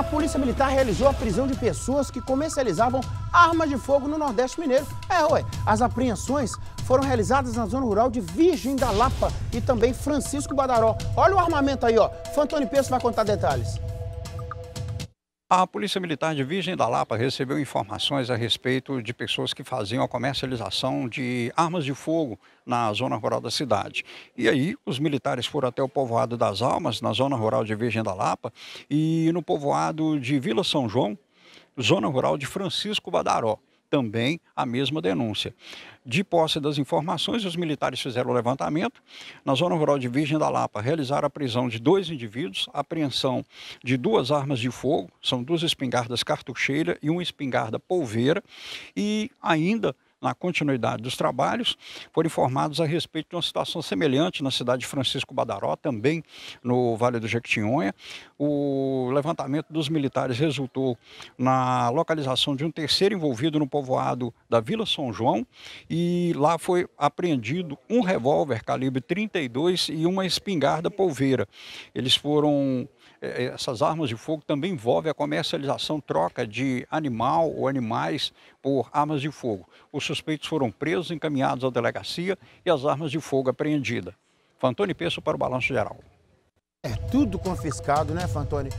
a Polícia Militar realizou a prisão de pessoas que comercializavam armas de fogo no Nordeste Mineiro. É, ué, as apreensões foram realizadas na zona rural de Virgem da Lapa e também Francisco Badaró. Olha o armamento aí, ó. Fantoni Peço vai contar detalhes. A Polícia Militar de Virgem da Lapa recebeu informações a respeito de pessoas que faziam a comercialização de armas de fogo na zona rural da cidade. E aí, os militares foram até o povoado das Almas, na zona rural de Virgem da Lapa, e no povoado de Vila São João, zona rural de Francisco Badaró também a mesma denúncia. De posse das informações, os militares fizeram o levantamento. Na zona rural de Virgem da Lapa, realizaram a prisão de dois indivíduos, apreensão de duas armas de fogo, são duas espingardas cartucheira e uma espingarda polveira, e ainda na continuidade dos trabalhos, foram informados a respeito de uma situação semelhante na cidade de Francisco Badaró, também no Vale do Jequitinhonha. O levantamento dos militares resultou na localização de um terceiro envolvido no povoado da Vila São João e lá foi apreendido um revólver calibre 32 e uma espingarda polveira. Eles foram eh, eh, essas armas de fogo também envolvem a comercialização, troca de animal ou animais por armas de fogo suspeitos foram presos, encaminhados à delegacia e as armas de fogo apreendidas. Fantoni Peço para o Balanço Geral. É tudo confiscado, né, Fantoni?